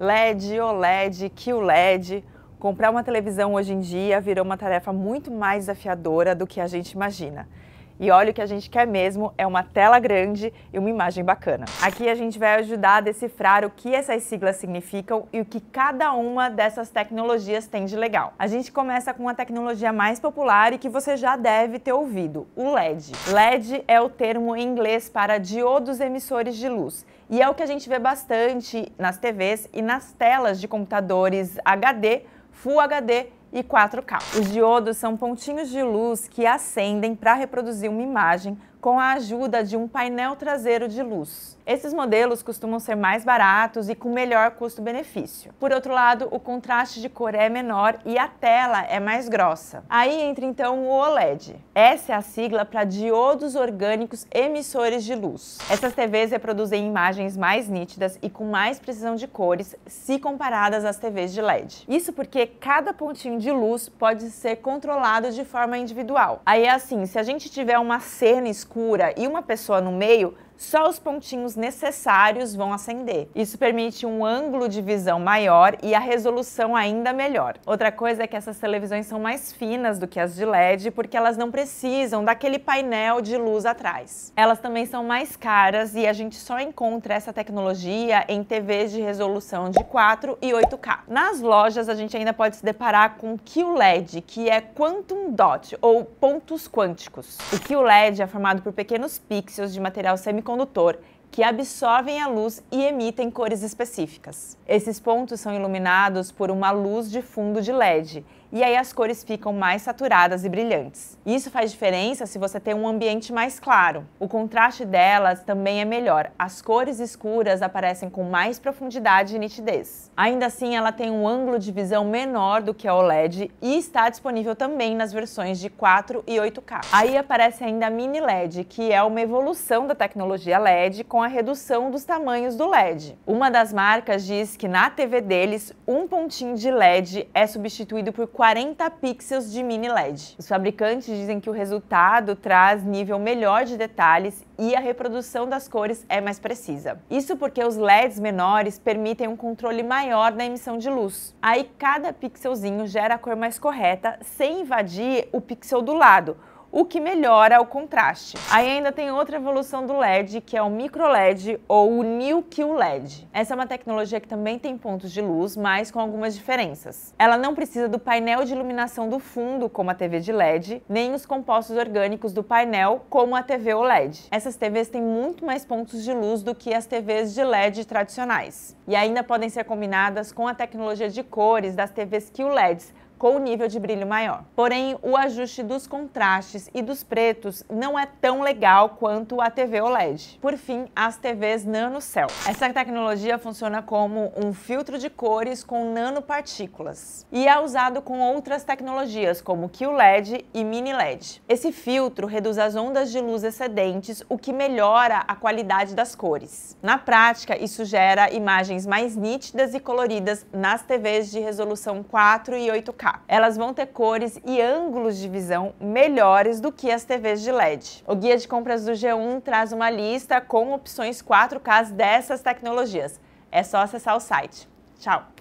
LED, OLED, QLED. Comprar uma televisão hoje em dia virou uma tarefa muito mais desafiadora do que a gente imagina. E olha o que a gente quer mesmo é uma tela grande e uma imagem bacana. Aqui a gente vai ajudar a decifrar o que essas siglas significam e o que cada uma dessas tecnologias tem de legal. A gente começa com a tecnologia mais popular e que você já deve ter ouvido, o LED. LED é o termo em inglês para diodos emissores de luz e é o que a gente vê bastante nas TVs e nas telas de computadores HD, Full HD e 4K. Os diodos são pontinhos de luz que acendem para reproduzir uma imagem com a ajuda de um painel traseiro de luz. Esses modelos costumam ser mais baratos e com melhor custo-benefício. Por outro lado, o contraste de cor é menor e a tela é mais grossa. Aí entra então o OLED. Essa é a sigla para diodos orgânicos emissores de luz. Essas TVs reproduzem imagens mais nítidas e com mais precisão de cores se comparadas às TVs de LED. Isso porque cada pontinho de luz pode ser controlado de forma individual. Aí é assim, se a gente tiver uma cena escura escura e uma pessoa no meio só os pontinhos necessários vão acender. Isso permite um ângulo de visão maior e a resolução ainda melhor. Outra coisa é que essas televisões são mais finas do que as de LED porque elas não precisam daquele painel de luz atrás. Elas também são mais caras e a gente só encontra essa tecnologia em TVs de resolução de 4 e 8K. Nas lojas a gente ainda pode se deparar com QLED, que é quantum dot ou pontos quânticos. O QLED é formado por pequenos pixels de material semi condutor que absorvem a luz e emitem cores específicas. Esses pontos são iluminados por uma luz de fundo de LED, e aí as cores ficam mais saturadas e brilhantes. Isso faz diferença se você tem um ambiente mais claro. O contraste delas também é melhor. As cores escuras aparecem com mais profundidade e nitidez. Ainda assim, ela tem um ângulo de visão menor do que a OLED e está disponível também nas versões de 4 e 8K. Aí aparece ainda a mini LED, que é uma evolução da tecnologia LED com a redução dos tamanhos do LED. Uma das marcas diz que na TV deles, um pontinho de LED é substituído por 40 pixels de mini LED. Os fabricantes dizem que o resultado traz nível melhor de detalhes e a reprodução das cores é mais precisa. Isso porque os LEDs menores permitem um controle maior na emissão de luz. Aí cada pixelzinho gera a cor mais correta sem invadir o pixel do lado, o que melhora o contraste. Aí ainda tem outra evolução do LED, que é o microLED ou o New Q LED. Essa é uma tecnologia que também tem pontos de luz, mas com algumas diferenças. Ela não precisa do painel de iluminação do fundo, como a TV de LED, nem os compostos orgânicos do painel, como a TV OLED. Essas TVs têm muito mais pontos de luz do que as TVs de LED tradicionais. E ainda podem ser combinadas com a tecnologia de cores das TVs QLEDs, com o nível de brilho maior. Porém, o ajuste dos contrastes e dos pretos não é tão legal quanto a TV OLED. Por fim, as TVs Nano Cell. Essa tecnologia funciona como um filtro de cores com nanopartículas e é usado com outras tecnologias como QLED e Mini LED. Esse filtro reduz as ondas de luz excedentes, o que melhora a qualidade das cores. Na prática, isso gera imagens mais nítidas e coloridas nas TVs de resolução 4 e 8K elas vão ter cores e ângulos de visão melhores do que as TVs de LED. O guia de compras do G1 traz uma lista com opções 4K dessas tecnologias. É só acessar o site. Tchau!